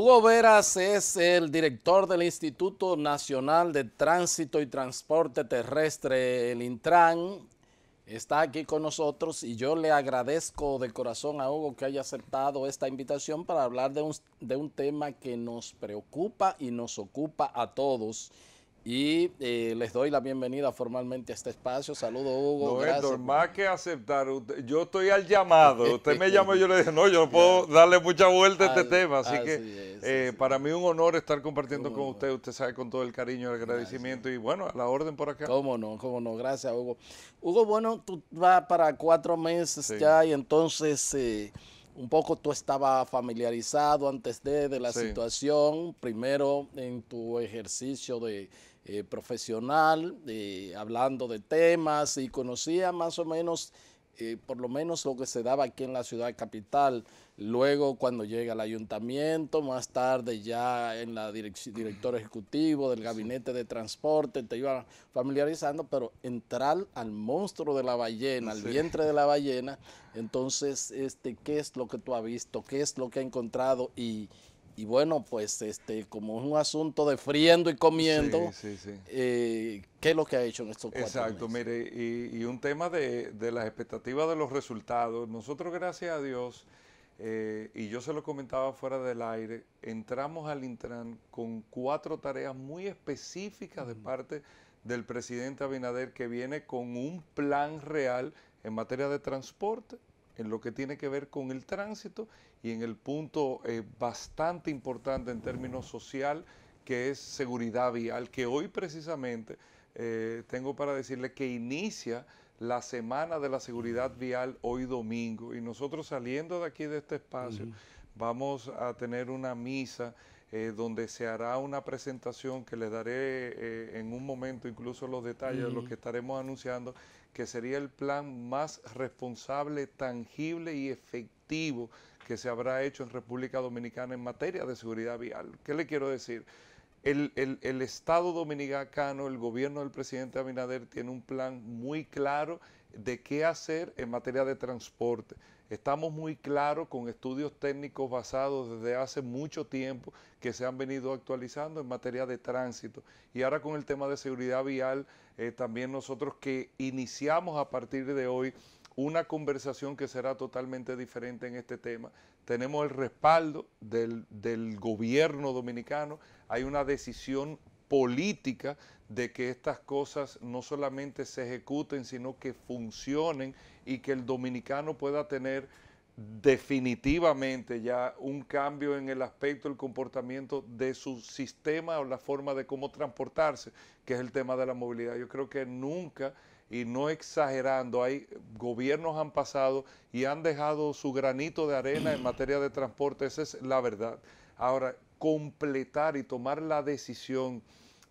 Hugo Veras es el director del Instituto Nacional de Tránsito y Transporte Terrestre, el Intran. Está aquí con nosotros y yo le agradezco de corazón a Hugo que haya aceptado esta invitación para hablar de un, de un tema que nos preocupa y nos ocupa a todos y eh, les doy la bienvenida formalmente a este espacio. saludo Hugo. No, Héctor, más que aceptar, yo estoy al llamado. Usted me llama y yo le dije, no, yo no puedo darle mucha vuelta a este tema. Así, que eh, para mí un honor estar compartiendo con usted. Usted sabe con todo el cariño, el agradecimiento y bueno, a la orden por acá. Cómo no, cómo no. Gracias, Hugo. Hugo, bueno, tú vas para cuatro meses ya y entonces... Eh, un poco tú estabas familiarizado antes de, la situación, primero en tu ejercicio de, eh, profesional, eh, hablando de temas y conocía más o menos, eh, por lo menos lo que se daba aquí en la ciudad capital. Luego cuando llega al ayuntamiento, más tarde ya en la dirección director ejecutivo del gabinete de transporte, te iba familiarizando, pero entrar al monstruo de la ballena, al vientre de la ballena, entonces, este, ¿qué es lo que tú has visto? ¿Qué es lo que has encontrado? Y, y bueno, pues este, como es un asunto de friendo y comiendo, eh, ¿qué es lo que ha hecho en estos cuatro Exacto, mire, y, un tema de, de las expectativas de los resultados. Nosotros, gracias a Dios, eh, y yo se lo comentaba fuera del aire, entramos al Intran con cuatro tareas muy específicas de parte del presidente Abinader que viene con un plan real en materia de transporte, en lo que tiene que ver con el tránsito y en el punto eh, bastante importante en términos social, que es seguridad vial, que hoy precisamente eh, tengo para decirle que inicia la Semana de la Seguridad Vial hoy domingo. Y nosotros saliendo de aquí de este espacio, vamos a tener una misa eh, donde se hará una presentación que les daré en un momento incluso los detalles de lo que estaremos anunciando, que sería el plan más responsable, tangible y efectivo que se habrá hecho en República Dominicana en materia de seguridad vial. ¿Qué le quiero decir? El, Estado dominicano, el gobierno del presidente Abinader tiene un plan muy claro de qué hacer en materia de transporte. Estamos muy claros con estudios técnicos basados desde hace mucho tiempo que se han venido actualizando en materia de tránsito. Y ahora con el tema de seguridad vial, eh, también nosotros que iniciamos a partir de hoy una conversación que será totalmente diferente en este tema. Tenemos el respaldo del, gobierno dominicano, hay una decisión política de que estas cosas no solamente se ejecuten, sino que funcionen y que el dominicano pueda tener definitivamente ya un cambio en el aspecto, el comportamiento de su sistema o la forma de cómo transportarse, que es el tema de la movilidad. Yo creo que nunca y no exagerando, hay gobiernos han pasado y han dejado su granito de arena en materia de transporte, esa es la verdad. Ahora, completar y tomar la decisión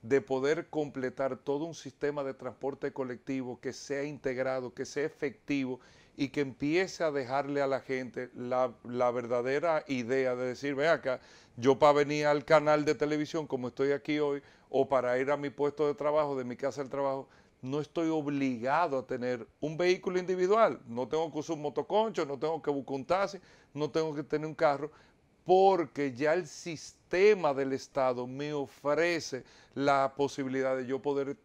de poder completar todo un sistema de transporte colectivo que sea integrado, que sea efectivo y que empiece a dejarle a la gente la, verdadera idea de decir, ve acá, yo para venir al canal de televisión como estoy aquí hoy, o para ir a mi puesto de trabajo, de mi casa al trabajo, no estoy obligado a tener un vehículo individual, no tengo que usar un motoconcho, no tengo que buscar un taxi, no tengo que tener un carro, porque ya el sistema del Estado me ofrece la posibilidad de yo poder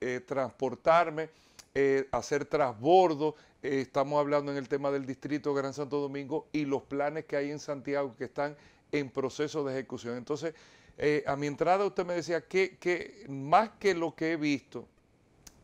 eh, transportarme, eh, hacer transbordo, eh, estamos hablando en el tema del distrito Gran Santo Domingo y los planes que hay en Santiago que están en proceso de ejecución. Entonces, a mi entrada usted me decía que más que lo que he visto,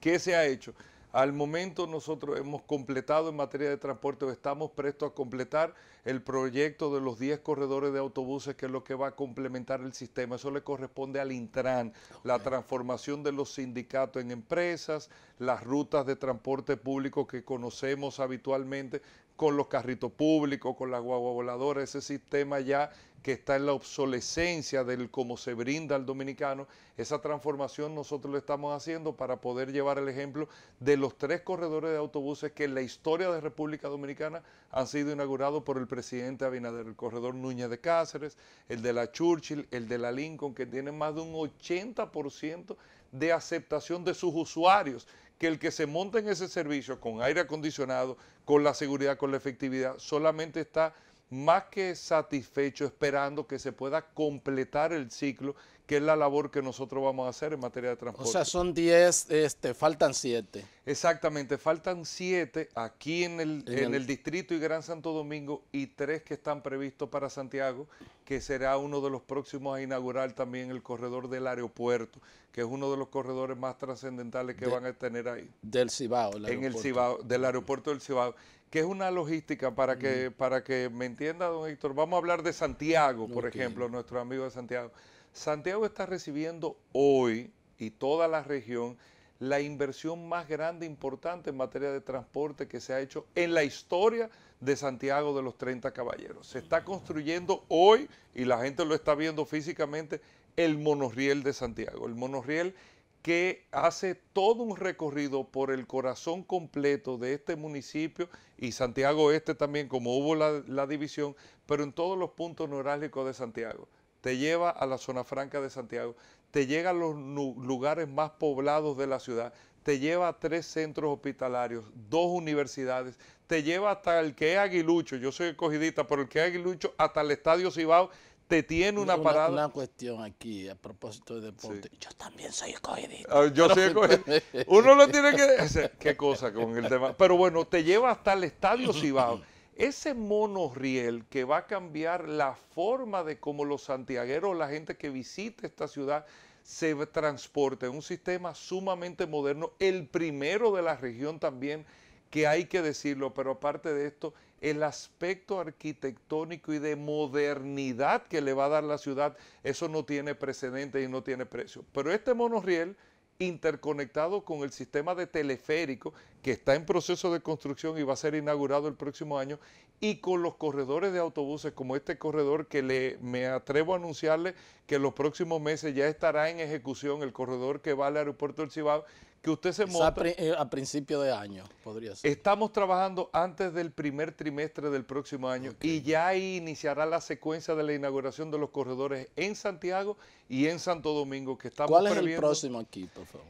¿Qué se ha hecho? Al momento nosotros hemos completado en materia de transporte o estamos prestos a completar el proyecto de los 10 corredores de autobuses, que es lo que va a complementar el sistema. Eso le corresponde al Intran, la transformación de los sindicatos en empresas, las rutas de transporte público que conocemos habitualmente con los carritos públicos, con la guagua voladora, ese sistema ya que está en la obsolescencia del cómo se brinda al dominicano, esa transformación nosotros lo estamos haciendo para poder llevar el ejemplo de los tres corredores de autobuses que en la historia de República Dominicana han sido inaugurados por el presidente Abinader, el corredor Núñez de Cáceres, el de la Churchill, el de la Lincoln, que tienen más de un 80% de aceptación de sus usuarios que el que se monta en ese servicio con aire acondicionado, con la seguridad, con la efectividad, solamente está más que satisfecho esperando que se pueda completar el ciclo que es la labor que nosotros vamos a hacer en materia de transporte. O sea, son 10, este, faltan 7. Exactamente, faltan 7 aquí en el, distrito y Gran Santo Domingo y 3 que están previstos para Santiago, que será uno de los próximos a inaugurar también el corredor del aeropuerto, que es uno de los corredores más trascendentales que van a tener ahí. Del Cibao, En el Cibao, del aeropuerto del Cibao que es una logística para que, para que me entienda, don Héctor. Vamos a hablar de Santiago, por ejemplo, nuestro amigo de Santiago. Santiago está recibiendo hoy y toda la región la inversión más grande e importante en materia de transporte que se ha hecho en la historia de Santiago de los 30 Caballeros. Se está construyendo hoy, y la gente lo está viendo físicamente, el monorriel de Santiago. El monorriel que hace todo un recorrido por el corazón completo de este municipio y Santiago Este también, como hubo la, la división, pero en todos los puntos neurálgicos de Santiago te lleva a la zona franca de Santiago, te llega a los lugares más poblados de la ciudad, te lleva a tres centros hospitalarios, dos universidades, te lleva hasta el que es aguilucho, yo soy cogidita, pero el que es aguilucho, hasta el Estadio Cibao, te tiene una, parada. Una cuestión aquí a propósito de deporte. Yo también soy escogidita. Ah, yo soy escogidita, Uno lo tiene que... decir, Qué cosa con el tema. Pero bueno, te lleva hasta el Estadio Cibao. Ese monorriel que va a cambiar la forma de cómo los santiagueros, la gente que visita esta ciudad, se transporta un sistema sumamente moderno, el primero de la región también, que hay que decirlo, pero aparte de esto, el aspecto arquitectónico y de modernidad que le va a dar la ciudad, eso no tiene precedente y no tiene precio. Pero este monorriel interconectado con el sistema de teleférico que está en proceso de construcción y va a ser inaugurado el próximo año, y con los corredores de autobuses como este corredor que le, me atrevo a anunciarle que en los próximos meses ya estará en ejecución el corredor que va al aeropuerto del Cibao, que usted se eh, A, principio de año, podría ser. Estamos trabajando antes del primer trimestre del próximo año y ya iniciará la secuencia de la inauguración de los corredores en Santiago y en Santo Domingo que estamos ¿Cuál es el próximo aquí, por favor?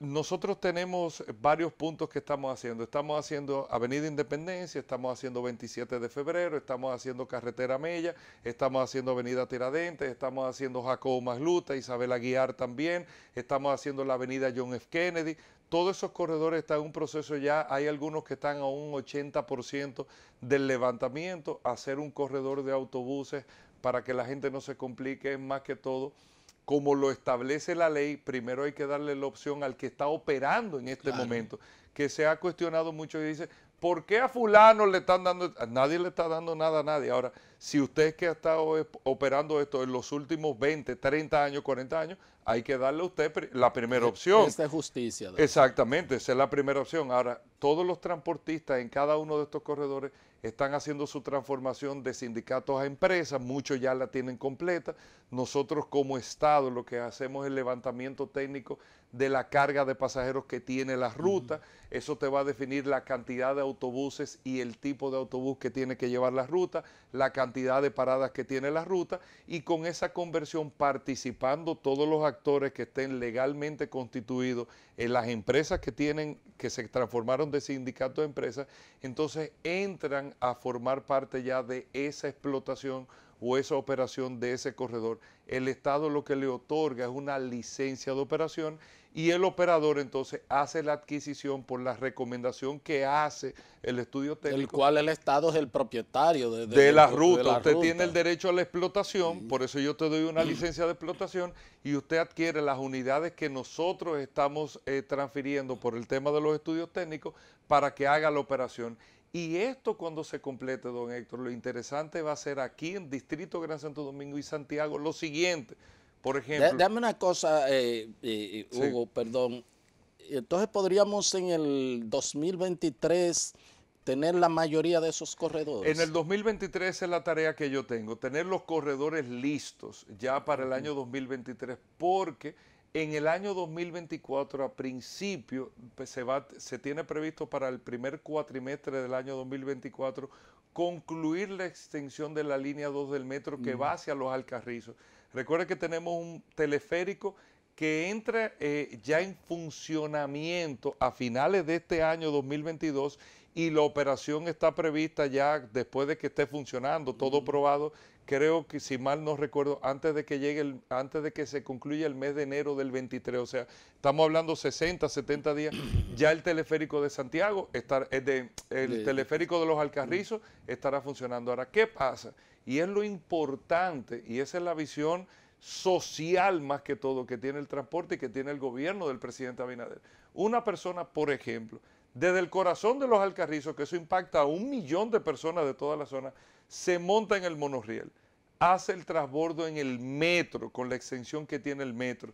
nosotros tenemos varios puntos que estamos haciendo. Estamos haciendo Avenida Independencia, estamos haciendo 27 de febrero, estamos haciendo Carretera Mella, estamos haciendo Avenida Tiradentes, estamos haciendo Jacobo Masluta, Isabel Aguiar también, estamos haciendo la Avenida John F. Kennedy, todos esos corredores están en un proceso ya, hay algunos que están a un 80% del levantamiento, hacer un corredor de autobuses para que la gente no se complique, es más que todo, como lo establece la ley, primero hay que darle la opción al que está operando en este momento, que se ha cuestionado mucho y dice, ¿Por qué a fulano le están dando? nadie le está dando nada a nadie. Ahora, si usted es que ha estado operando esto en los últimos 20, 30 años, 40 años, hay que darle a usted la primera e, opción. Esta es justicia. Exactamente, esa es la primera opción. Ahora, todos los transportistas en cada uno de estos corredores están haciendo su transformación de sindicatos a empresas, muchos ya la tienen completa, nosotros como Estado lo que hacemos es el levantamiento técnico de la carga de pasajeros que tiene la ruta. Eso te va a definir la cantidad de autobuses y el tipo de autobús que tiene que llevar la ruta, la cantidad de paradas que tiene la ruta y con esa conversión participando todos los actores que estén legalmente constituidos en las empresas que tienen que se transformaron de sindicato de empresas, entonces entran a formar parte ya de esa explotación o esa operación de ese corredor, el Estado lo que le otorga es una licencia de operación y el operador entonces hace la adquisición por la recomendación que hace el estudio técnico. El cual el Estado es el propietario de, la ruta. usted tiene el derecho a la explotación, por eso yo te doy una licencia de explotación y usted adquiere las unidades que nosotros estamos eh, transfiriendo por el tema de los estudios técnicos para que haga la operación. Y esto cuando se complete, don Héctor, lo interesante va a ser aquí en Distrito Gran Santo Domingo y Santiago lo siguiente. Por ejemplo... dame una cosa, eh, eh, eh, Hugo, perdón. Entonces podríamos en el 2023 tener la mayoría de esos corredores. En el 2023 es la tarea que yo tengo, tener los corredores listos ya para el año 2023, porque en el año 2024, a principio, pues, se, tiene previsto para el primer cuatrimestre del año 2024 concluir la extensión de la línea 2 del metro que mm. va hacia los Alcarrizos. Recuerda que tenemos un teleférico que entra eh, ya en funcionamiento a finales de este año 2022 y la operación está prevista ya después de que esté funcionando, todo probado. Creo que, si mal no recuerdo, antes de que llegue, antes de que se concluya el mes de enero del 23, o sea, estamos hablando 60, 70 días, ya el teleférico de Santiago, estar, eh, el, el teleférico de los Alcarrizos estará funcionando. Ahora, ¿qué pasa? Y es lo importante, y esa es la visión social más que todo que tiene el transporte y que tiene el gobierno del presidente Abinader. Una persona, por ejemplo, desde el corazón de los Alcarrizos, que eso impacta a un millón de personas de toda la zona, se monta en el monorriel, hace el transbordo en el metro, con la extensión que tiene el metro.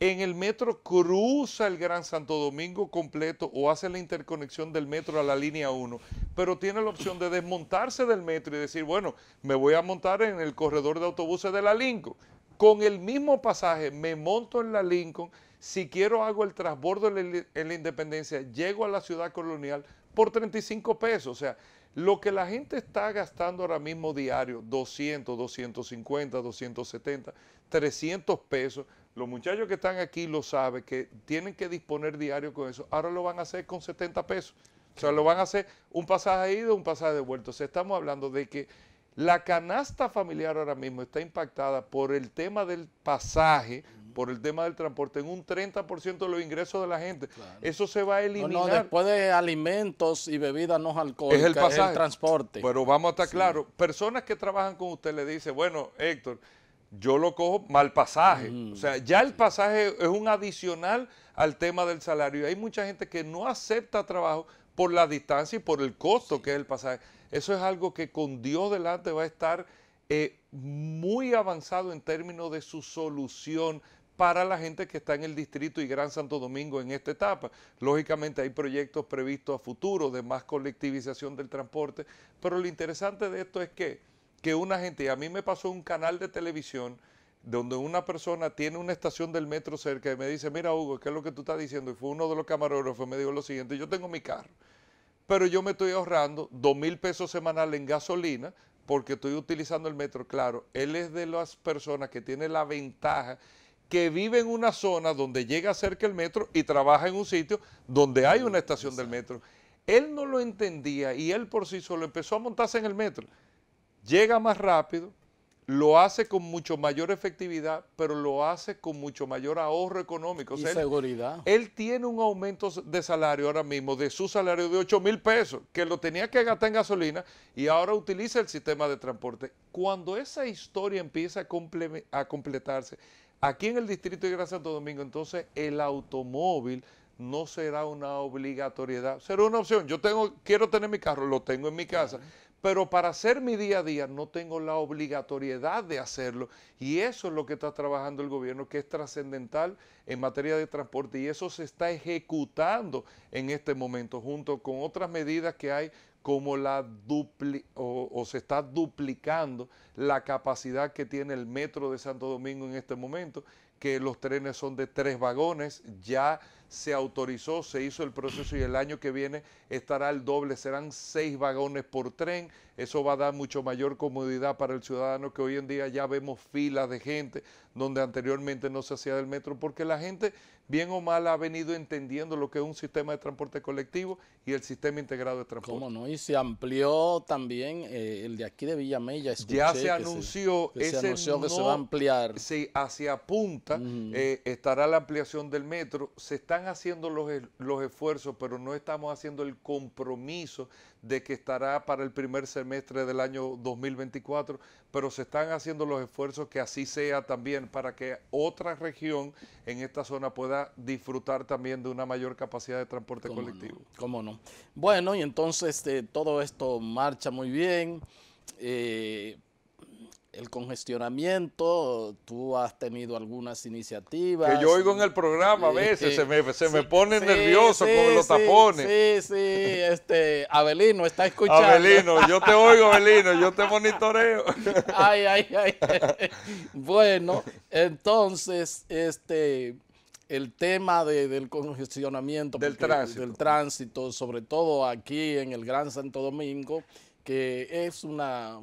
En el metro cruza el Gran Santo Domingo completo o hace la interconexión del metro a la línea 1, pero tiene la opción de desmontarse del metro y decir, bueno, me voy a montar en el corredor de autobuses de la Lincoln. Con el mismo pasaje me monto en la Lincoln si quiero hago el transbordo en la independencia, llego a la ciudad colonial por 35 pesos. O sea, lo que la gente está gastando ahora mismo diario, 200, 250, 270, 300 pesos, los muchachos que están aquí lo saben, que tienen que disponer diario con eso, ahora lo van a hacer con 70 pesos. O sea, lo van a hacer un pasaje ido, un pasaje de vuelta. O sea, estamos hablando de que la canasta familiar ahora mismo está impactada por el tema del pasaje, por el tema del transporte en un 30% de los ingresos de la gente. Eso se va a eliminar. No, después de alimentos y bebidas no alcohólicas, es el, pasaje. transporte. Pero vamos a estar claros, personas que trabajan con usted le dicen, bueno, Héctor, yo lo cojo mal pasaje. O sea, ya el pasaje es un adicional al tema del salario. Hay mucha gente que no acepta trabajo por la distancia y por el costo que es el pasaje. Eso es algo que con Dios delante va a estar eh, muy avanzado en términos de su solución para la gente que está en el distrito y Gran Santo Domingo en esta etapa. Lógicamente hay proyectos previstos a futuro de más colectivización del transporte, pero lo interesante de esto es que, que una gente, a mí me pasó un canal de televisión donde una persona tiene una estación del metro cerca y me dice, mira Hugo, ¿qué es lo que tú estás diciendo? Y fue uno de los camarógrafos, me dijo lo siguiente, yo tengo mi carro, pero yo me estoy ahorrando dos mil pesos semanales en gasolina porque estoy utilizando el metro. Claro, él es de las personas que tiene la ventaja que vive en una zona donde llega cerca el metro y trabaja en un sitio donde hay una estación del metro. Él no lo entendía y él por sí solo empezó a montarse en el metro. Llega más rápido, lo hace con mucho mayor efectividad, pero lo hace con mucho mayor ahorro económico. y seguridad. Él, tiene un aumento de salario ahora mismo, de su salario de 8 mil pesos, que lo tenía que gastar en gasolina y ahora utiliza el sistema de transporte. Cuando esa historia empieza a completarse Aquí en el distrito de Gran Santo Domingo, entonces, el automóvil no será una obligatoriedad, será una opción. Yo tengo, quiero tener mi carro, lo tengo en mi casa, pero para hacer mi día a día no tengo la obligatoriedad de hacerlo. Y eso es lo que está trabajando el gobierno, que es trascendental en materia de transporte. Y eso se está ejecutando en este momento, junto con otras medidas que hay como la o, se está duplicando la capacidad que tiene el metro de Santo Domingo en este momento, que los trenes son de tres vagones, ya se autorizó, se hizo el proceso y el año que viene estará el doble, serán seis vagones por tren, eso va a dar mucho mayor comodidad para el ciudadano que hoy en día ya vemos filas de gente donde anteriormente no se hacía del metro, porque la gente bien o mal ha venido entendiendo lo que es un sistema de transporte colectivo y el sistema integrado de transporte. ¿Cómo no? Y se amplió también eh, el de aquí de Villamella. Ya se anunció, que se, se va a ampliar. Sí, hacia punta eh, estará la ampliación del metro. Se están haciendo los, los esfuerzos, pero no estamos haciendo el compromiso de que estará para el primer semestre del año 2024, pero se están haciendo los esfuerzos que así sea también para que otra región en esta zona pueda disfrutar también de una mayor capacidad de transporte colectivo. ¿Cómo no? Bueno, y entonces este, todo esto marcha muy bien. Eh, el congestionamiento, tú has tenido algunas iniciativas. Que yo oigo en el programa a veces, se, me, pone nervioso con los tapones. Sí, sí, este, Abelino está escuchando. Abelino, yo te oigo, Abelino, yo te monitoreo. ay, ay, ay. Bueno, entonces, este, el tema del congestionamiento. Del tránsito, sobre todo aquí en el Gran Santo Domingo, que es una...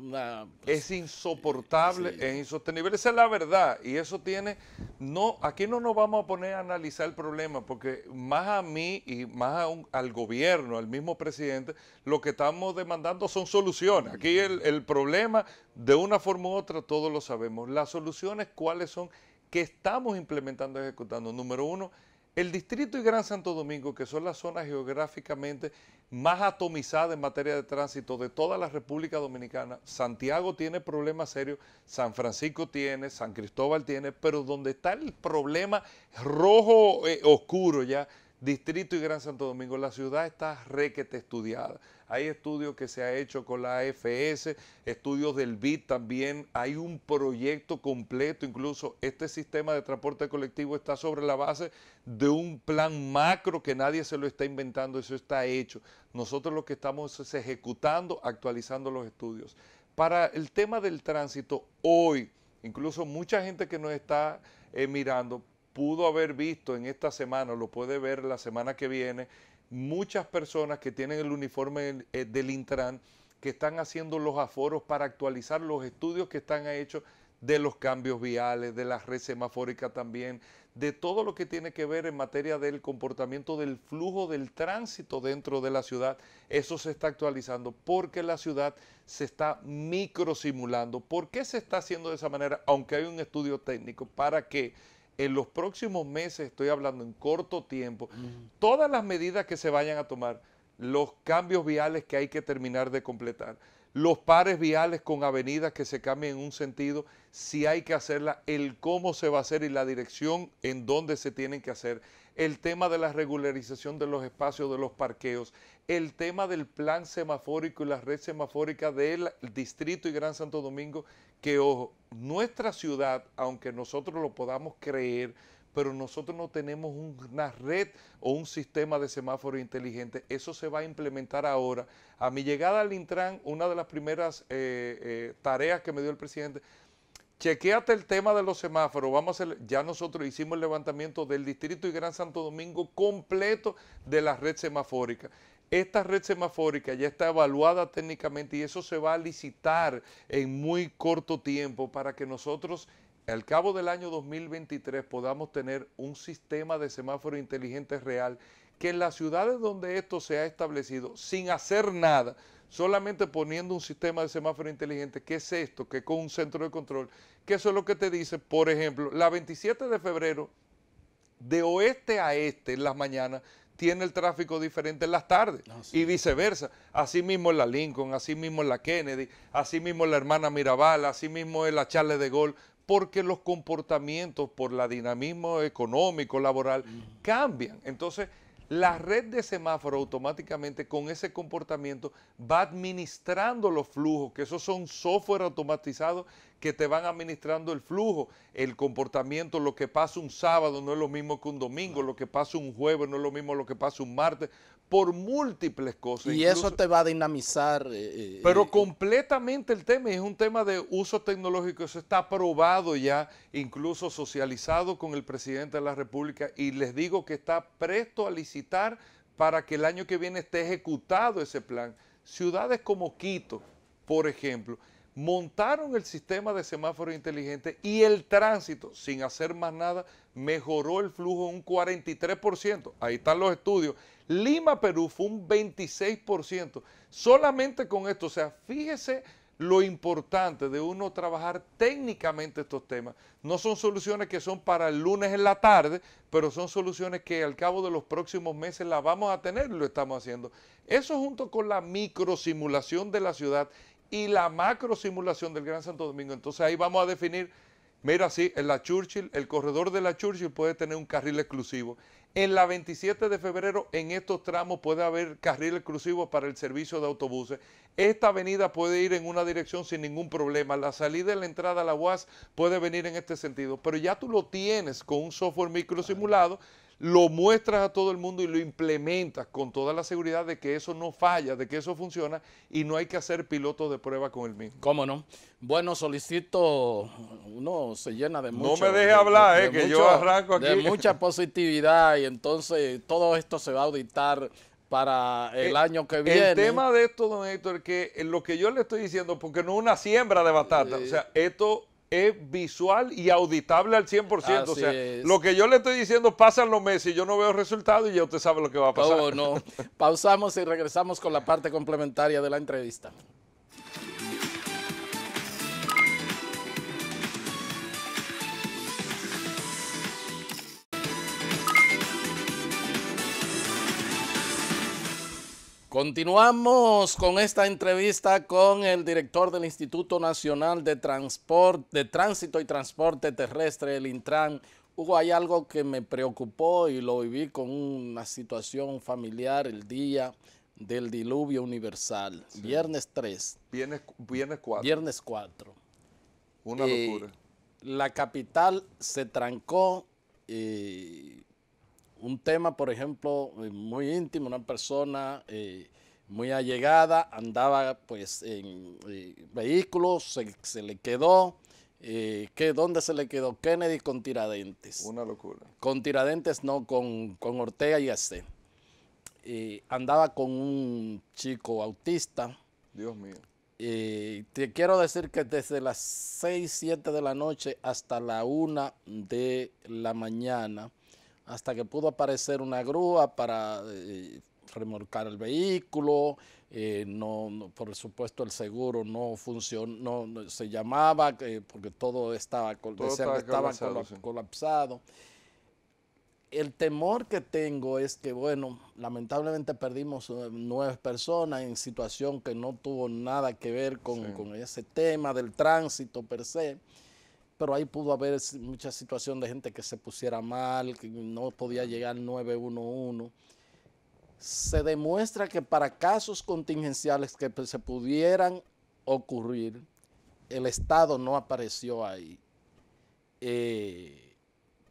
Pues, es insoportable, es insostenible. Esa es la verdad. Y eso tiene... no Aquí no nos vamos a poner a analizar el problema, porque más a mí y más al gobierno, al mismo presidente, lo que estamos demandando son soluciones. Aquí el, problema, de una forma u otra, todos lo sabemos. Las soluciones, ¿cuáles son? ¿Qué estamos implementando ejecutando. Número uno, el Distrito y Gran Santo Domingo, que son las zonas geográficamente más atomizadas en materia de tránsito de toda la República Dominicana, Santiago tiene problemas serios, San Francisco tiene, San Cristóbal tiene, pero donde está el problema rojo eh, oscuro ya, Distrito y Gran Santo Domingo, la ciudad está requete estudiada hay estudios que se ha hecho con la AFS, estudios del BID también, hay un proyecto completo, incluso este sistema de transporte colectivo está sobre la base de un plan macro que nadie se lo está inventando, eso está hecho. Nosotros lo que estamos es ejecutando, actualizando los estudios. Para el tema del tránsito, hoy, incluso mucha gente que nos está eh, mirando, pudo haber visto en esta semana, lo puede ver la semana que viene, muchas personas que tienen el uniforme del eh, Intran, que están haciendo los aforos para actualizar los estudios que están hechos de los cambios viales, de la red semafórica también, de todo lo que tiene que ver en materia del comportamiento del flujo del tránsito dentro de la ciudad. Eso se está actualizando porque la ciudad se está microsimulando. ¿Por qué se está haciendo de esa manera? Aunque hay un estudio técnico para que en los próximos meses, estoy hablando en corto tiempo, todas las medidas que se vayan a tomar, los cambios viales que hay que terminar de completar, los pares viales con avenidas que se cambien en un sentido, si hay que hacerla, el cómo se va a hacer y la dirección en donde se tienen que hacer, el tema de la regularización de los espacios de los parqueos, el tema del plan semafórico y la red semafórica del distrito y Gran Santo Domingo, que ojo, nuestra ciudad, aunque nosotros lo podamos creer, pero nosotros no tenemos una red o un sistema de semáforo inteligente. Eso se va a implementar ahora. A mi llegada al Intran, una de las primeras eh, eh, tareas que me dio el presidente, chequeate el tema de los semáforos. Vamos a ya nosotros hicimos el levantamiento del distrito y Gran Santo Domingo completo de la red semafórica. Esta red semafórica ya está evaluada técnicamente y eso se va a licitar en muy corto tiempo para que nosotros al cabo del año 2023 podamos tener un sistema de semáforo inteligente real que en las ciudades donde esto se ha establecido, sin hacer nada, solamente poniendo un sistema de semáforo inteligente, que es esto, que con un centro de control, que eso es lo que te dice, por ejemplo, la 27 de febrero, de oeste a este en las mañanas, tiene el tráfico diferente en las tardes y viceversa. Así mismo la Lincoln, así mismo la Kennedy, así mismo la hermana Mirabal, así mismo en la Charles de Gaulle, porque los comportamientos por la dinamismo económico, laboral, cambian. Entonces, la red de semáforo automáticamente con ese comportamiento va administrando los flujos, que esos son software automatizados que te van administrando el flujo, el comportamiento, lo que pasa un sábado no es lo mismo que un domingo, lo que pasa un jueves no es lo mismo lo que pasa un martes, por múltiples cosas. Y eso te va a dinamizar. Eh, eh, pero eh, completamente el tema, es un tema de uso tecnológico, eso está aprobado ya, incluso socializado con el presidente de la República, y les digo que está presto a licitar para que el año que viene esté ejecutado ese plan. Ciudades como Quito, por ejemplo, montaron el sistema de semáforo inteligente y el tránsito, sin hacer más nada, mejoró el flujo un 43%. Ahí están los estudios. Lima, Perú fue un 26%. Solamente con esto, o sea, fíjese lo importante de uno trabajar técnicamente estos temas. No son soluciones que son para el lunes en la tarde, pero son soluciones que al cabo de los próximos meses las vamos a tener y lo estamos haciendo. Eso junto con la microsimulación de la ciudad y la macro simulación del Gran Santo Domingo. Entonces ahí vamos a definir, mira, sí, en la Churchill, el corredor de la Churchill puede tener un carril exclusivo. En la 27 de febrero, en estos tramos puede haber carril exclusivo para el servicio de autobuses. Esta avenida puede ir en una dirección sin ningún problema. La salida y la entrada a la UAS puede venir en este sentido. Pero ya tú lo tienes con un software micro simulado lo muestras a todo el mundo y lo implementas con toda la seguridad de que eso no falla, de que eso funciona y no hay que hacer pilotos de prueba con el mismo. ¿Cómo no? Bueno, solicito, uno se llena de mucho. No me deje hablar, eh, que yo arranco aquí. De mucha positividad y entonces todo esto se va a auditar para eh, el, año que viene. El tema de esto, don Héctor, que lo que yo le estoy diciendo, porque no es una siembra de batata, o sea, esto es visual y auditable al 100%. o sea, lo que yo le estoy diciendo pasan los meses y yo no veo resultados y ya usted sabe lo que va a pasar. Oh, no, no. Pausamos y regresamos con la parte complementaria de la entrevista. Continuamos con esta entrevista con el director del Instituto Nacional de, Transporte, de Tránsito y Transporte Terrestre, el Intran. Hugo, hay algo que me preocupó y lo viví con una situación familiar el día del diluvio universal, viernes 3. Viernes, 4. Viernes 4. Una eh, locura. La capital se trancó, y... Eh, un tema, por ejemplo, eh, muy íntimo, una persona eh, muy allegada, andaba pues en eh, vehículos, se, le quedó, ¿qué, ¿dónde se le quedó? Kennedy con Tiradentes. Una locura. Con Tiradentes, no, con, Ortega y Gasset. andaba con un chico autista. Dios mío. Y te quiero decir que desde las 6, 7 de la noche hasta la 1 de la mañana hasta que pudo aparecer una grúa para eh, remolcar el vehículo. Eh, no, por supuesto, el seguro no funcionó, no, se llamaba eh, porque todo estaba, colapsado, El temor que tengo es que, bueno, lamentablemente perdimos nueve personas en situación que no tuvo nada que ver con, con ese tema del tránsito per se pero ahí pudo haber mucha situación de gente que se pusiera mal, que no podía llegar 911. Se demuestra que para casos contingenciales que pues, se pudieran ocurrir, el Estado no apareció ahí. Eh,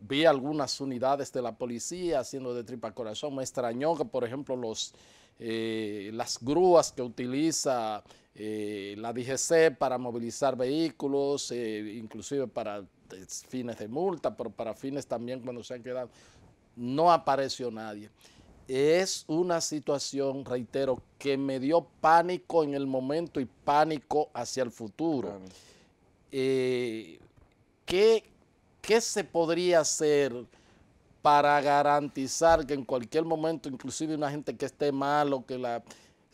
vi algunas unidades de la policía haciendo de tripa corazón. Me extrañó que, por ejemplo, los, eh, las grúas que utiliza eh, la DGC para movilizar vehículos, eh, inclusive para fines de multa, pero para fines también cuando se han quedado, no apareció nadie. Es una situación, reitero, que me dio pánico en el momento y pánico hacia el futuro. Eh, ¿qué, ¿Qué se podría hacer? para garantizar que en cualquier momento, inclusive una gente que esté mal o que la,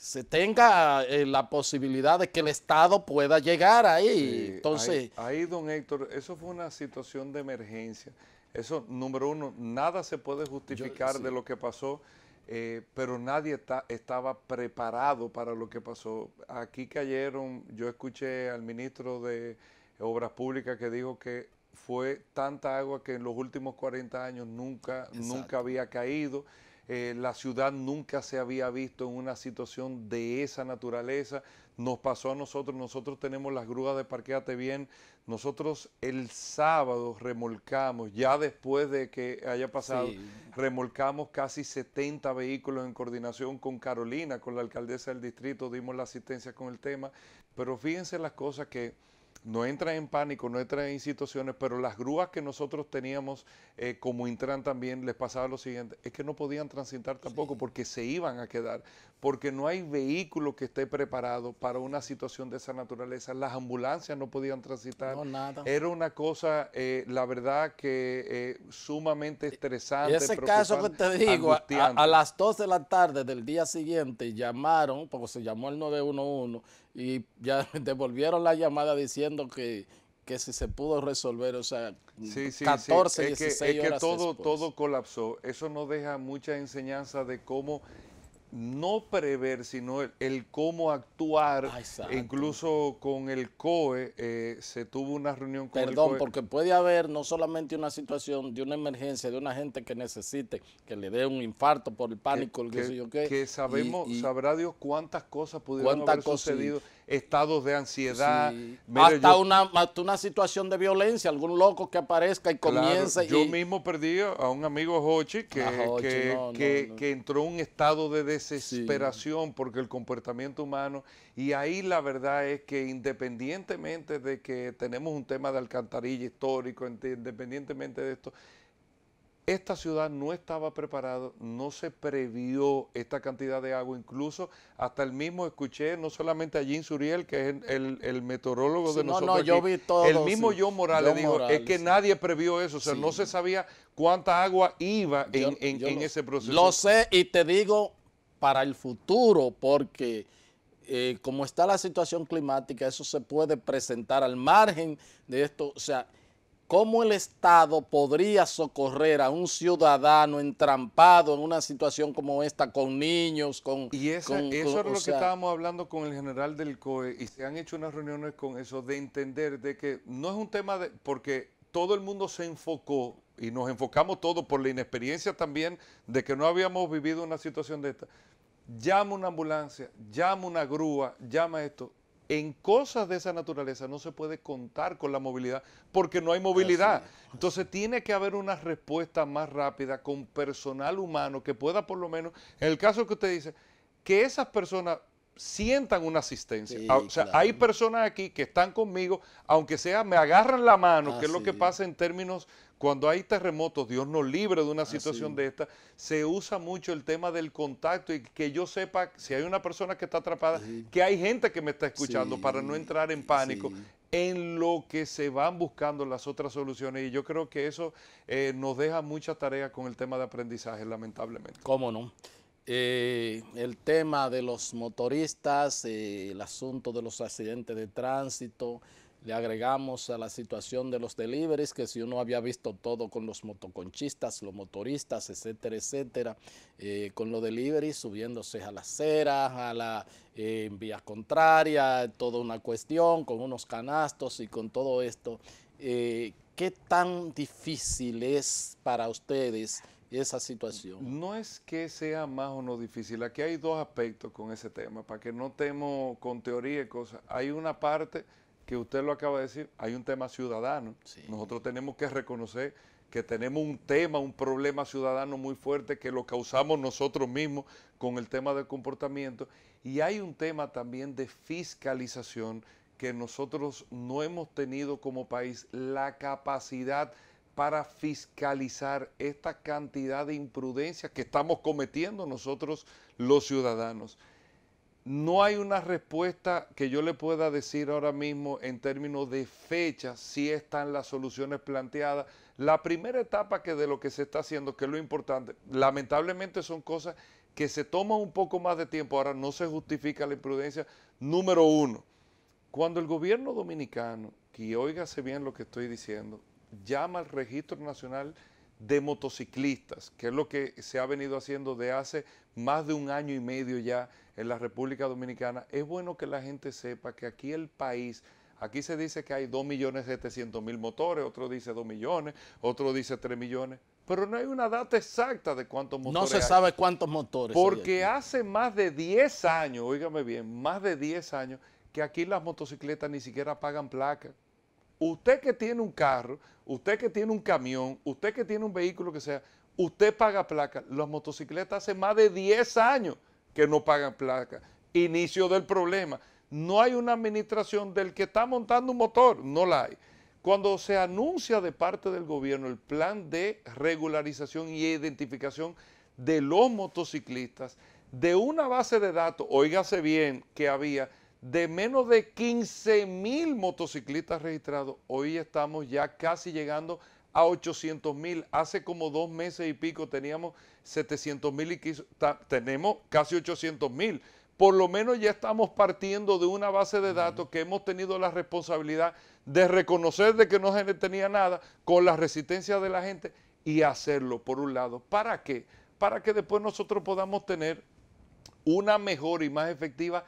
se tenga eh, la posibilidad de que el Estado pueda llegar ahí. Entonces, ahí, don Héctor, eso fue una situación de emergencia. Eso, número uno, nada se puede justificar de lo que pasó, eh, pero nadie estaba preparado para lo que pasó. Aquí cayeron, yo escuché al ministro de Obras Públicas que dijo que fue tanta agua que en los últimos 40 años nunca, nunca había caído. Eh, la ciudad nunca se había visto en una situación de esa naturaleza. Nos pasó a nosotros, nosotros tenemos las grúas de Parqueate Bien. Nosotros el sábado remolcamos, ya después de que haya pasado, remolcamos casi 70 vehículos en coordinación con Carolina, con la alcaldesa del distrito, dimos la asistencia con el tema. Pero fíjense las cosas que no entra en pánico, no entra en situaciones, pero las grúas que nosotros teníamos eh, como Intran también les pasaba lo siguiente, es que no podían transitar tampoco porque se iban a quedar, porque no hay vehículo que esté preparado para una situación de esa naturaleza, las ambulancias no podían transitar, no, nada. era una cosa, eh, la verdad que eh, sumamente e-, estresante. Y ese caso que te digo, a, las 12 de la tarde del día siguiente llamaron, porque se llamó al 911, y ya devolvieron la llamada diciendo que, que si se pudo resolver, o sea, sí, sí, 14, Es que, es que todo, todo colapsó. Eso no deja mucha enseñanza de cómo no prever, sino el, cómo actuar. Ah, Incluso con el COE eh, se tuvo una reunión con el COE. Perdón, porque puede haber no solamente una situación de una emergencia, de una gente que necesite, que le dé un infarto por el pánico, que, el que, sé yo qué. Que sabemos, sabrá Dios cuántas cosas pudieron haber sucedido estados de ansiedad. hasta, una, una situación de violencia, algún loco que aparezca y comience. yo mismo perdí a un amigo Hochi que, ah, que, entró en un estado de desesperación porque el comportamiento humano, y ahí la verdad es que independientemente de que tenemos un tema de alcantarilla histórico, independientemente de esto, esta ciudad no estaba preparada, no se previó esta cantidad de agua, incluso hasta el mismo escuché, no solamente a Jean Suriel, que es el, meteorólogo de nosotros. No, yo vi todo, el mismo yo John Morales dijo, es que nadie previó eso, o sea, no se sabía cuánta agua iba en, ese proceso. Lo sé y te digo para el futuro, porque... Eh, como está la situación climática, eso se puede presentar al margen de esto, o sea, ¿Cómo el Estado podría socorrer a un ciudadano entrampado en una situación como esta, con niños, con... Y eso es lo que estábamos hablando con el general del COE y se han hecho unas reuniones con eso, de entender de que no es un tema de... porque todo el mundo se enfocó y nos enfocamos todos por la inexperiencia también de que no habíamos vivido una situación de esta. Llama una ambulancia, llama una grúa, llama esto en cosas de esa naturaleza no se puede contar con la movilidad porque no hay movilidad. Entonces tiene que haber una respuesta más rápida con personal humano que pueda por lo menos, en el caso que usted dice, que esas personas sientan una asistencia. Ah, o sea, hay personas aquí que están conmigo, aunque sea me agarran la mano, que es lo que pasa en términos cuando hay terremotos, Dios nos libre de una ah, situación de esta, se usa mucho el tema del contacto y que yo sepa si hay una persona que está atrapada, que hay gente que me está escuchando para no entrar en pánico en lo que se van buscando las otras soluciones. Y yo creo que eso eh, nos deja muchas tarea con el tema de aprendizaje, lamentablemente. ¿Cómo no? Eh, el tema de los motoristas, eh, el asunto de los accidentes de tránsito, le agregamos a la situación de los deliveries, que si uno había visto todo con los motoconchistas, los motoristas, etcétera, etcétera, eh, con los deliveries subiéndose a las acera, a la eh, vía contraria, toda una cuestión, con unos canastos y con todo esto. Eh, ¿Qué tan difícil es para ustedes esa situación? No es que sea más o no difícil. Aquí hay dos aspectos con ese tema, para que no temo con teoría y cosas. Hay una parte que usted lo acaba de decir, hay un tema ciudadano. Nosotros tenemos que reconocer que tenemos un tema, un problema ciudadano muy fuerte que lo causamos nosotros mismos con el tema del comportamiento. Y hay un tema también de fiscalización que nosotros no hemos tenido como país la capacidad para fiscalizar esta cantidad de imprudencia que estamos cometiendo nosotros los ciudadanos. No hay una respuesta que yo le pueda decir ahora mismo en términos de fecha si están las soluciones planteadas. La primera etapa que de lo que se está haciendo, que es lo importante, lamentablemente son cosas que se toman un poco más de tiempo. Ahora no se justifica la imprudencia. Número uno, cuando el gobierno dominicano, que óigase bien lo que estoy diciendo, llama al Registro Nacional de motociclistas, que es lo que se ha venido haciendo de hace más de un año y medio ya en la República Dominicana, es bueno que la gente sepa que aquí el país, aquí se dice que hay 2.700.000 motores, otro dice 2 millones, otro dice 3 millones, pero no hay una data exacta de cuántos motores. No se sabe cuántos motores. Porque hace más de 10 años, óigame bien, más de 10 años, que aquí las motocicletas ni siquiera pagan placa. Usted que tiene un carro, usted que tiene un camión, usted que tiene un vehículo que sea, usted paga placa. Las motocicletas hace más de 10 años que no pagan placa. Inicio del problema. No hay una administración del que está montando un motor, no la hay. Cuando se anuncia de parte del gobierno el plan de regularización y identificación de los motociclistas, de una base de datos, oígase bien, que había de menos de 15 mil motociclistas registrados, hoy estamos ya casi llegando a 800 mil. Hace como dos meses y pico teníamos 700 mil y tenemos casi 800 mil. Por lo menos ya estamos partiendo de una base de datos que hemos tenido la responsabilidad de reconocer de que no se tenía nada con la resistencia de la gente y hacerlo, por un lado. ¿Para qué? Para que después nosotros podamos tener una mejor y más efectiva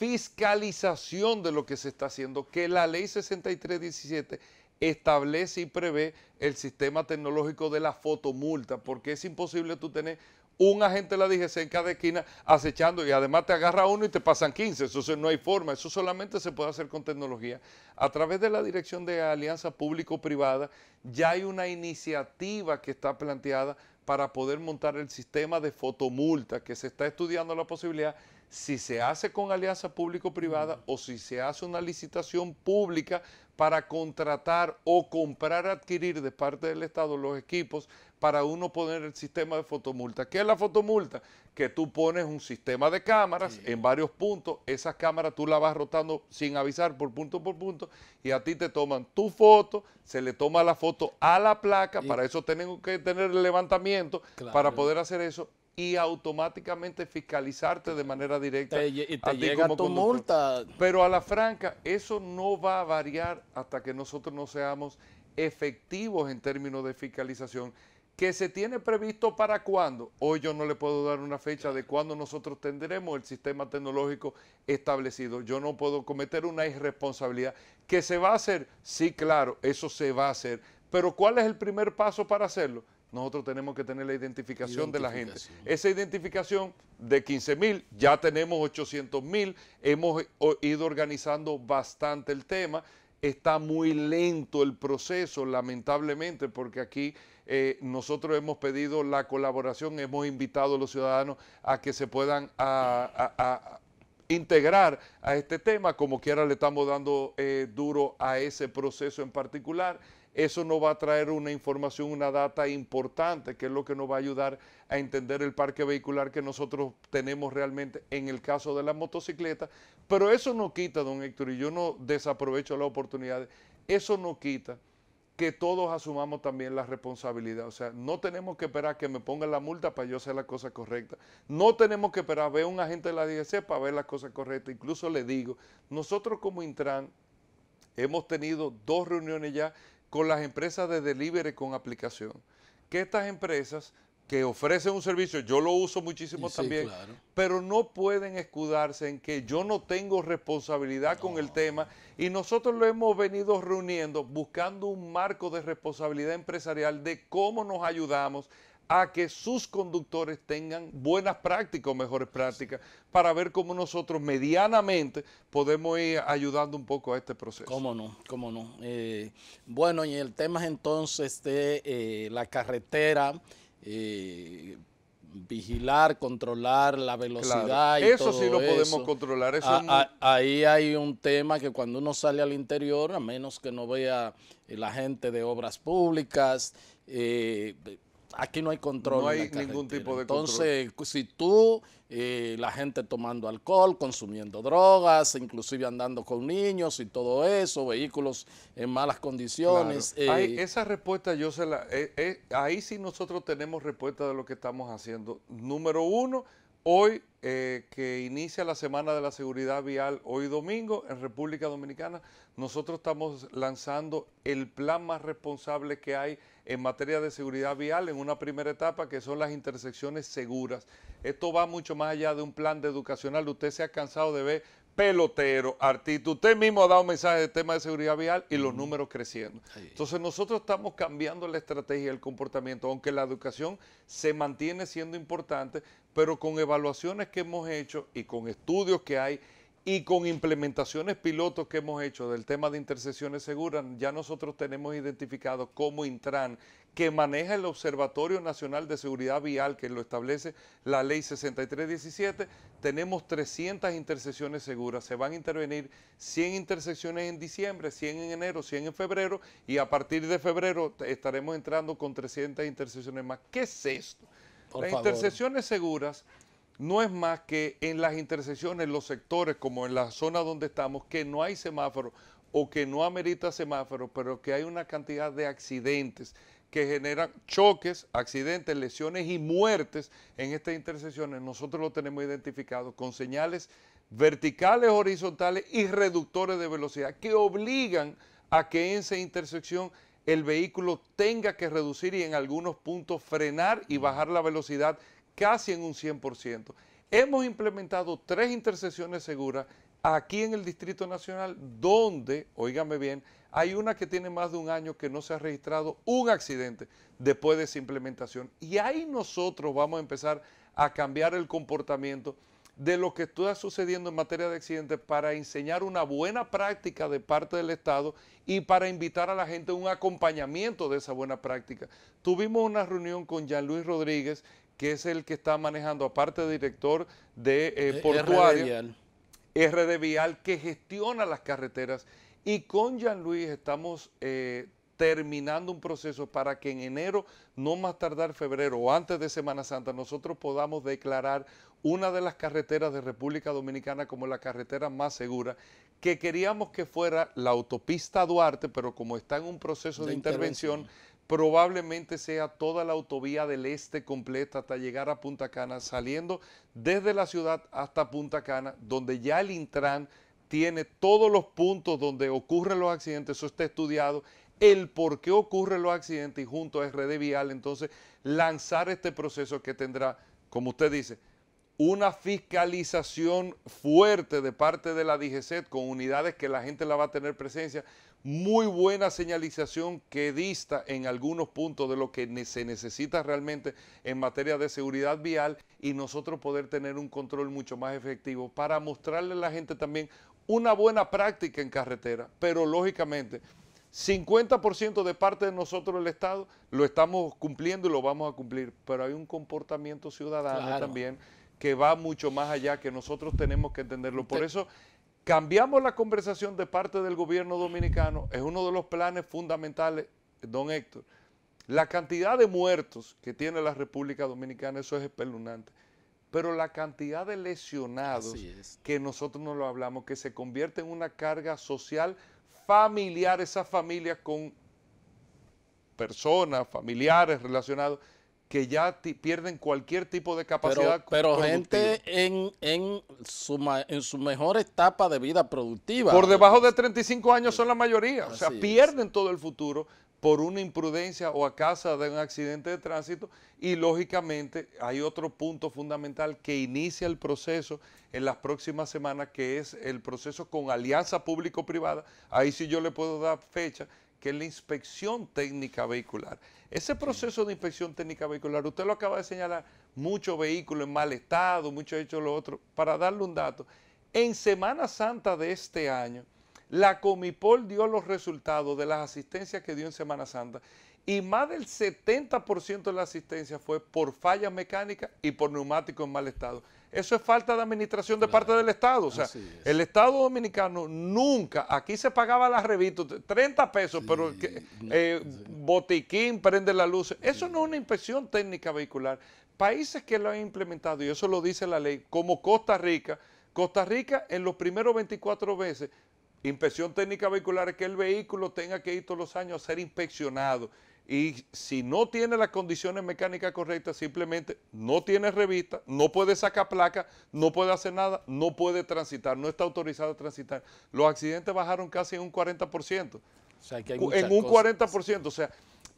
fiscalización de lo que se está haciendo, que la ley 6317 establece y prevé el sistema tecnológico de la fotomulta, porque es imposible tú tener un agente de la DGC en cada esquina acechando y además te agarra uno y te pasan 15, eso no hay forma, eso solamente se puede hacer con tecnología. A través de la Dirección de Alianza Público-Privada ya hay una iniciativa que está planteada para poder montar el sistema de fotomulta, que se está estudiando la posibilidad si se hace con alianza público-privada o si se hace una licitación pública para contratar o comprar, adquirir de parte del Estado los equipos para uno poner el sistema de fotomulta. ¿Qué es la fotomulta? Que tú pones un sistema de cámaras en varios puntos, esas cámaras tú las vas rotando sin avisar por punto por punto y a ti te toman tu foto, se le toma la foto a la placa, para eso tenemos que tener el levantamiento para poder hacer eso y automáticamente fiscalizarte de manera directa. y te llega tu multa. Pero a la franca, eso no va a variar hasta que nosotros no seamos efectivos en términos de fiscalización. ¿Qué se tiene previsto para cuándo? Hoy yo no le puedo dar una fecha de cuándo nosotros tendremos el sistema tecnológico establecido. Yo no puedo cometer una irresponsabilidad. ¿Qué se va a hacer? Sí, claro, eso se va a hacer. Pero ¿cuál es el primer paso para hacerlo? nosotros tenemos que tener la identificación, de la gente. Esa identificación de 15 mil, ya tenemos 800 mil, hemos ido organizando bastante el tema. Está muy lento el proceso, lamentablemente, porque aquí eh, nosotros hemos pedido la colaboración, hemos invitado a los ciudadanos a que se puedan integrar a este tema, como quiera le estamos dando eh, duro a ese proceso en particular eso nos va a traer una información, una data importante, que es lo que nos va a ayudar a entender el parque vehicular que nosotros tenemos realmente en el caso de la motocicleta. Pero eso no quita, don Héctor, y yo no desaprovecho la oportunidad, eso no quita que todos asumamos también la responsabilidad. O sea, no tenemos que esperar que me pongan la multa para yo hacer la cosa correcta. No tenemos que esperar a ver un agente de la DGC para ver la cosa correcta. Incluso le digo, nosotros como Intran hemos tenido dos reuniones ya con las empresas de delivery con aplicación, que estas empresas que ofrecen un servicio, yo lo uso muchísimo también, pero no pueden escudarse en que yo no tengo responsabilidad con el tema y nosotros lo hemos venido reuniendo buscando un marco de responsabilidad empresarial de cómo nos ayudamos a que sus conductores tengan buenas prácticas o mejores prácticas para ver cómo nosotros medianamente podemos ir ayudando un poco a este proceso. Cómo no, cómo no. Eh, bueno, y el tema entonces de eh, la carretera, eh, vigilar, controlar la velocidad y y eso sí lo podemos controlar. Eso ahí hay un tema que cuando uno sale al interior, a menos que no vea la gente de obras públicas, aquí no hay control. No hay ningún tipo de control. Entonces, si tú, eh, la gente tomando alcohol, consumiendo drogas, inclusive andando con niños y todo eso, vehículos en malas condiciones. Eh, esa respuesta yo se la... Eh, ahí sí nosotros tenemos respuesta de lo que estamos haciendo. Número uno, hoy que inicia la Semana de la Seguridad Vial, hoy domingo, en República Dominicana, nosotros estamos lanzando el plan más responsable que hay en materia de seguridad vial en una primera etapa, que son las intersecciones seguras. Esto va mucho más allá de un plan de educacional. Usted se ha cansado de ver pelotero, artista. Usted mismo ha dado mensajes mensaje tema de seguridad vial y los números creciendo. Entonces nosotros estamos cambiando la estrategia, el comportamiento, aunque la educación se mantiene siendo importante, pero con evaluaciones que hemos hecho y con estudios que hay y con implementaciones pilotos que hemos hecho del tema de intercesiones seguras, ya nosotros tenemos identificado como Intran, que maneja el Observatorio Nacional de Seguridad Vial, que lo establece la ley 6317, tenemos 300 intersecciones seguras. Se van a intervenir 100 intersecciones en diciembre, 100 en enero, 100 en febrero, y a partir de febrero estaremos entrando con 300 intersecciones más. ¿Qué es esto? Las intersecciones seguras no es más que en las intersecciones, los sectores, como en la zona donde estamos, que no hay semáforo o que no amerita semáforo, pero que hay una cantidad de accidentes que generan choques, accidentes, lesiones y muertes en estas intersecciones. Nosotros lo tenemos identificado con señales verticales, horizontales y reductores de velocidad que obligan a que en esa intersección el vehículo tenga que reducir y en algunos puntos frenar y mm. bajar la velocidad casi en un 100%. Hemos implementado tres intercesiones seguras aquí en el Distrito Nacional, donde, óigame bien, hay una que tiene más de un año que no se ha registrado un accidente después de esa implementación. Y ahí nosotros vamos a empezar a cambiar el comportamiento de lo que está sucediendo en materia de accidentes para enseñar una buena práctica de parte del Estado y para invitar a la gente a un acompañamiento de esa buena práctica. Tuvimos una reunión con Jean Luis Rodríguez, que es el que está manejando, aparte director de eh, eh, portuario, RD Vial. que gestiona las carreteras. Y con Jean Luis estamos eh, terminando un proceso para que en enero, no más tardar febrero o antes de Semana Santa, nosotros podamos declarar una de las carreteras de República Dominicana como la carretera más segura, que queríamos que fuera la autopista Duarte, pero como está en un proceso de, intervención probablemente sea toda la autovía del este completa hasta llegar a Punta Cana, saliendo desde la ciudad hasta Punta Cana, donde ya el Intran tiene todos los puntos donde ocurren los accidentes, eso está estudiado, el por qué ocurren los accidentes y junto a RD Vial, entonces lanzar este proceso que tendrá, como usted dice, una fiscalización fuerte de parte de la DGCET con unidades que la gente la va a tener presencia, muy buena señalización que dista en algunos puntos de lo que se necesita realmente en materia de seguridad vial y nosotros poder tener un control mucho más efectivo para mostrarle a la gente también una buena práctica en carretera, pero lógicamente 50% de parte de nosotros el Estado lo estamos cumpliendo y lo vamos a cumplir, pero hay un comportamiento ciudadano también que va mucho más allá, que nosotros tenemos que entenderlo. Por eso cambiamos la conversación de parte del gobierno dominicano, es uno de los planes fundamentales, don Héctor. La cantidad de muertos que tiene la República Dominicana, eso es espeluznante. Pero la cantidad de lesionados que nosotros no lo hablamos, que se convierte en una carga social familiar, esas familias con personas, familiares relacionados, que ya pierden cualquier tipo de capacidad. Pero, gente en, su en su mejor etapa de vida productiva. Por debajo de 35 años son la mayoría, o sea, pierden todo el futuro por una imprudencia o a causa de un accidente de tránsito y lógicamente hay otro punto fundamental que inicia el proceso en las próximas semanas que es el proceso con alianza público-privada, ahí sí yo le puedo dar fecha, que es la inspección técnica vehicular. Ese proceso de inspección técnica vehicular, usted lo acaba de señalar, muchos vehículos en mal estado, muchos hechos lo otro. Para darle un dato, en Semana Santa de este año, la Comipol dio los resultados de las asistencias que dio en Semana Santa y más del 70% de la asistencia fue por fallas mecánicas y por neumáticos en mal estado. Eso es falta de administración de parte del Estado. O sea, el Estado dominicano nunca, aquí se pagaba la revista, 30 pesos, pero eh, botiquín, prende la luz. Eso no es una inspección técnica vehicular. Países que lo han implementado, y eso lo dice la ley, como Costa Rica, Costa Rica en los primeros 24 veces, inspección técnica vehicular es que el vehículo tenga que ir todos los años a ser inspeccionado y si no tiene las condiciones mecánicas correctas, simplemente no tiene revista, no puede sacar placa, no puede hacer nada, no puede transitar, no está autorizado a transitar. Los accidentes bajaron casi en un 40%. O sea, que en un 40%, o sea,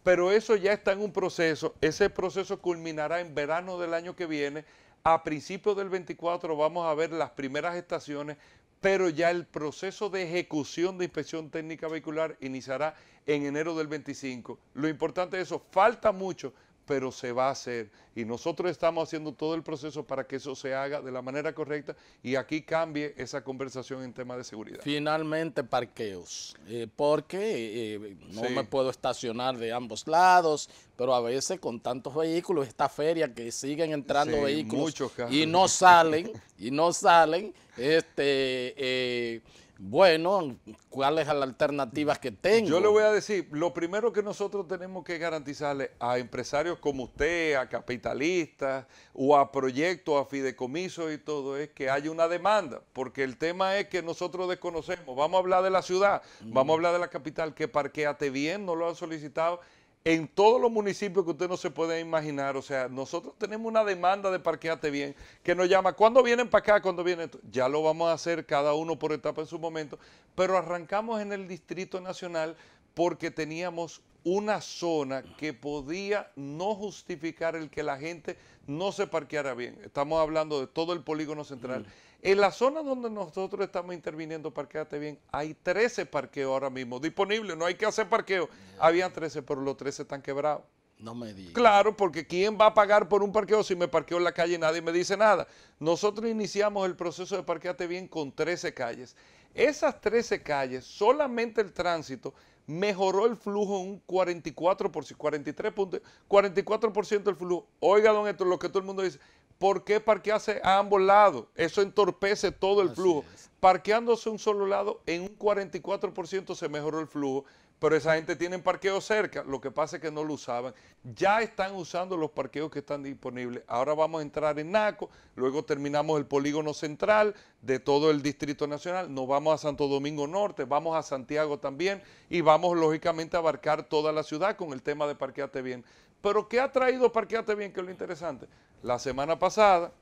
pero eso ya está en un proceso, ese proceso culminará en verano del año que viene, a principios del 24 vamos a ver las primeras estaciones pero ya el proceso de ejecución de inspección técnica vehicular iniciará en enero del 25. Lo importante es eso, falta mucho pero se va a hacer. Y nosotros estamos haciendo todo el proceso para que eso se haga de la manera correcta y aquí cambie esa conversación en tema de seguridad. Finalmente, parqueos, eh, porque eh, no me puedo estacionar de ambos lados, pero a veces con tantos vehículos, esta feria que siguen entrando vehículos y no salen, y no salen, este... Eh, bueno, ¿cuáles son las alternativas que tengo? Yo le voy a decir, lo primero que nosotros tenemos que garantizarle a empresarios como usted, a capitalistas o a proyectos, a fideicomisos y todo, es que haya una demanda, porque el tema es que nosotros desconocemos. Vamos a hablar de la ciudad, vamos a hablar de la capital, que parqueate bien, no lo han solicitado en todos los municipios que usted no se puede imaginar. O sea, nosotros tenemos una demanda de parqueate bien que nos llama, ¿cuándo vienen para acá? ¿Cuándo vienen? Ya lo vamos a hacer cada uno por etapa en su momento, pero arrancamos en el Distrito Nacional porque teníamos una zona que podía no justificar el que la gente no se parqueara bien. Estamos hablando de todo el polígono central. Mm. En la zona donde nosotros estamos interviniendo, parqueate bien, hay 13 parqueos ahora mismo disponibles, no hay que hacer parqueo. Había 13, pero los 13 están quebrados. No me digas. Claro, porque ¿quién va a pagar por un parqueo si me parqueo en la calle y nadie me dice nada? Nosotros iniciamos el proceso de parqueate bien con 13 calles. Esas 13 calles, solamente el tránsito mejoró el flujo en un 44%, 43 puntos, 44% el flujo. Oiga, don esto lo que todo el mundo dice, ¿Por qué parquearse a ambos lados? Eso entorpece todo el flujo. Parqueándose un solo lado, en un 44% se mejoró el flujo, pero esa gente tiene parqueo cerca, lo que pasa es que no lo usaban. Ya están usando los parqueos que están disponibles. Ahora vamos a entrar en Naco, luego terminamos el polígono central de todo el Distrito Nacional, nos vamos a Santo Domingo Norte, vamos a Santiago también y vamos lógicamente a abarcar toda la ciudad con el tema de parqueate bien. Pero ¿qué ha traído parqueate bien? Que es lo interesante la semana pasada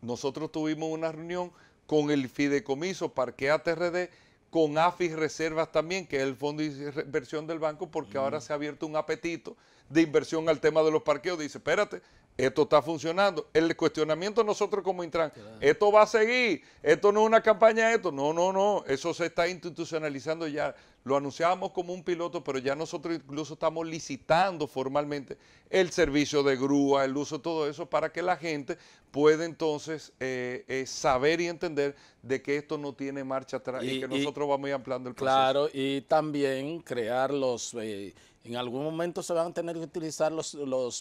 nosotros tuvimos una reunión con el fideicomiso Parque TRD, con AFIS Reservas también, que es el fondo de inversión del banco, porque ahora mm. se ha abierto un apetito de inversión al tema de los parqueos. Dice, espérate, esto está funcionando. El cuestionamiento nosotros como Intran, esto va a seguir, esto no es una campaña, esto, no, no, no, eso se está institucionalizando ya. Lo anunciábamos como un piloto, pero ya nosotros incluso estamos licitando formalmente el servicio de grúa, el uso, de todo eso, para que la gente pueda entonces eh, eh, saber y entender de que esto no tiene marcha atrás y, que nosotros vamos a ir ampliando el proceso. Claro, y también crear los... Eh, en algún momento se van a tener que utilizar los,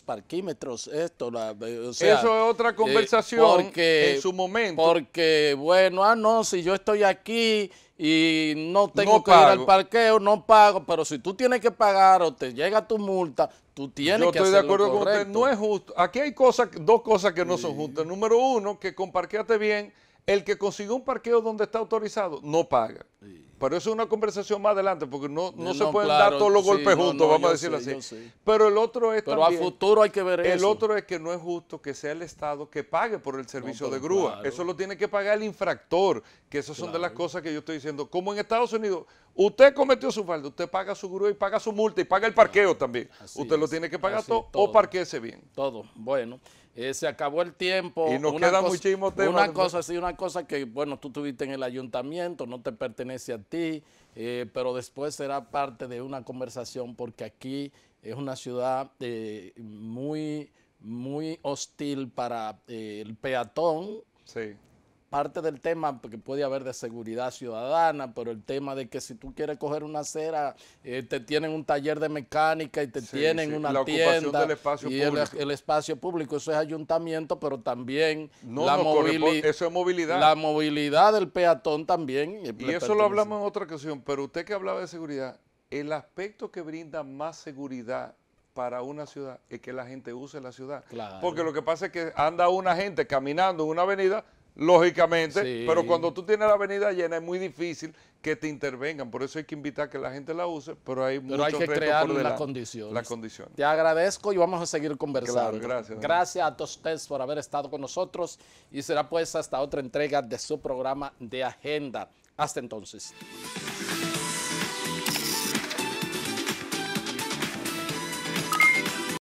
parquímetros, esto. La, eh, Eso es otra eh, conversación porque, en su momento. Porque, bueno, ah, no, si yo estoy aquí y no tengo que ir al parqueo, no pago, pero si tú tienes que pagar o te llega tu multa, tú tienes que pagar Yo estoy de acuerdo con usted, no es justo. Aquí hay cosas, dos cosas que no son justas. Número uno, que Parqueate bien, el que consigue un parqueo donde está autorizado, no paga. Sí. Pero eso es una conversación más adelante, porque no, eh, se pueden dar todos los golpes juntos, vamos a decirlo así. Pero el otro es pero a futuro hay que ver eso. El otro es que no es justo que sea el Estado que pague por el servicio de grúa. Eso lo tiene que pagar el infractor, que esas son de las cosas que yo estoy diciendo. Como en Estados Unidos, usted cometió su falda, usted paga su grúa y paga su multa y paga el parqueo también. usted lo tiene que pagar todo, o parqueese bien. Todo, bueno. Eh, se acabó el tiempo. Y nos una queda cosa, muchísimo tema. Una cosa, sí, una cosa que, bueno, tú estuviste en el ayuntamiento, no te pertenece a eh, pero después será parte de una conversación porque aquí es una ciudad eh, muy, muy hostil para eh, el peatón. Sí parte del tema que puede haber de seguridad ciudadana, pero el tema de que si tú quieres coger una acera, eh, te tienen un taller de mecánica y te tienen una la tienda del espacio y El, espacio público, eso es ayuntamiento, pero también no, la eso es movilidad. La movilidad del peatón también. Eh, y eso lo hablamos en otra ocasión, pero usted que hablaba de seguridad, el aspecto que brinda más seguridad para una ciudad es que la gente use la ciudad. Porque lo que pasa es que anda una gente caminando en una avenida lógicamente, pero cuando tú tienes la avenida llena es muy difícil que te intervengan, por eso hay que invitar a que la gente la use, pero hay pero muchos hay que crear las condiciones. Te agradezco y vamos a seguir conversando. Gracias a todos ustedes por haber estado con nosotros y será pues hasta otra entrega de su programa de Agenda. Hasta entonces.